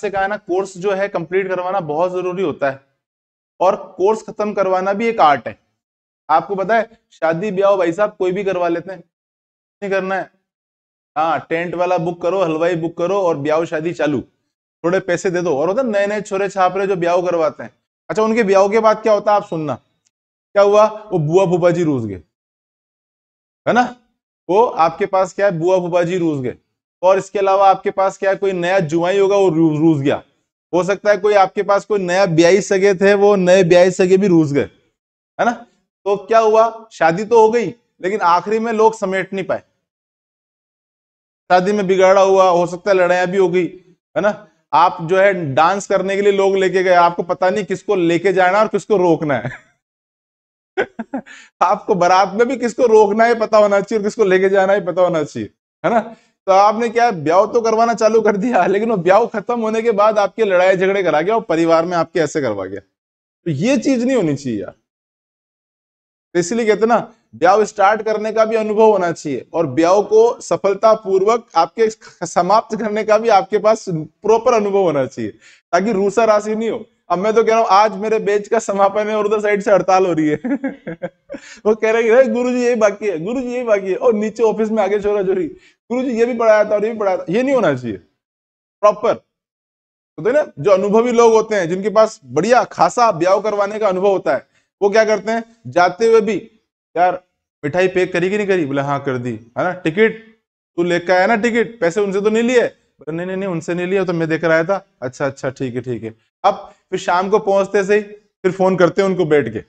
से कहा ना कोर्स जो है कंप्लीट करवाना बहुत जरूरी होता है और कोर्स खत्म करवाना भी एक आर्ट है आपको पता है शादी ब्याह भाई साहब कोई भी करवा लेते हैं नहीं करना है हाँ टेंट वाला बुक करो हलवाई बुक करो और ब्याह शादी चालू थोड़े पैसे दे दो और होता नए नए छोरे छापरे जो ब्याह करवाते हैं अच्छा उनके ब्याह के बाद क्या होता है आप सुनना क्या हुआ वो बुआ फूफा जी रूस गए है ना वो आपके पास क्या है बुआ फूफा जी रूस गए और इसके अलावा आपके पास क्या कोई नया जुआई होगा वो रूस गया हो सकता है कोई आपके पास कोई नया ब्याई सगे थे वो नए ब्याई सगे भी रूस गए है ना तो क्या हुआ शादी तो हो गई लेकिन आखिरी में लोग समेट नहीं पाए शादी में बिगाड़ा हुआ हो सकता है लड़ाई भी हो गई है ना आप जो है डांस करने के लिए लोग लेके गए आपको पता नहीं किसको लेके जाना और किसको रोकना है आपको बारात में भी किसको रोकना है पता होना चाहिए और किसको लेके जाना है पता होना चाहिए है ना तो आपने क्या ब्याह तो करवाना चालू कर दिया लेकिन वो ब्याह खत्म होने के बाद आपके लड़ाई झगड़े करा गया और परिवार में आपके ऐसे करवा गया तो ये चीज नहीं होनी चाहिए यार तो इसलिए कहते ना ब्याह स्टार्ट करने का भी अनुभव होना चाहिए और ब्याह को सफलतापूर्वक आपके समाप्त करने का भी आपके पास प्रॉपर अनुभव होना चाहिए ताकि रूसा राशि नहीं हो अब मैं तो कह रहा हूँ आज मेरे बेच का समापन है और उधर साइड से हड़ताल हो रही है वो कह रहे हैं गुरु जी यही बाकी है गुरु जी यही बाकी है और नीचे ऑफिस में आगे छोरा छोरी गुरु जी ये भी पढ़ाया था और ये भी पढ़ाया था ये नहीं होना चाहिए प्रॉपर तो ना जो अनुभवी लोग होते हैं जिनके पास बढ़िया खासा ब्याह करवाने का अनुभव होता है वो क्या करते हैं जाते हुए भी यार मिठाई पैक करी कि नहीं करी बोले हाँ कर दी है ना टिकट तू लेकर आया ना टिकट पैसे उनसे तो नहीं लिए नहीं नहीं नहीं उनसे नहीं लिया तो मैं देकर आया था अच्छा अच्छा ठीक है ठीक है अब फिर शाम को पहुंचते से ही फिर फोन करते हैं उनको बैठ के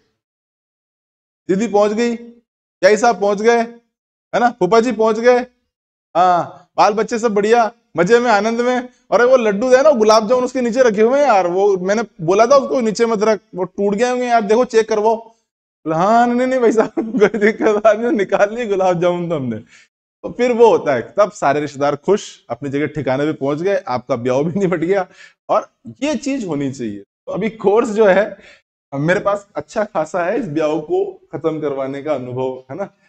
दीदी पहुंच गई क्या साहब पहुंच गए है ना पुपा जी पहुंच गए हाँ बाल बच्चे सब बढ़िया मजे में आनंद में और वो लड्डू है ना गुलाब जामुन उसके नीचे रखे हुए हैं यार वो मैंने बोला था उसको नीचे मत रख वो टूट गए होंगे यार देखो चेक करवाओ हाँ नहीं नहीं भाई साहब कोई दिक्कत निकाल ली गुलाब जामुन तो हमने तो फिर वो होता है तब सारे रिश्तेदार खुश अपनी जगह ठिकाने पे पहुंच गए आपका ब्याह भी निपट गया और ये चीज होनी चाहिए तो अभी कोर्स जो है मेरे पास अच्छा खासा है इस ब्याह को खत्म करवाने का अनुभव है ना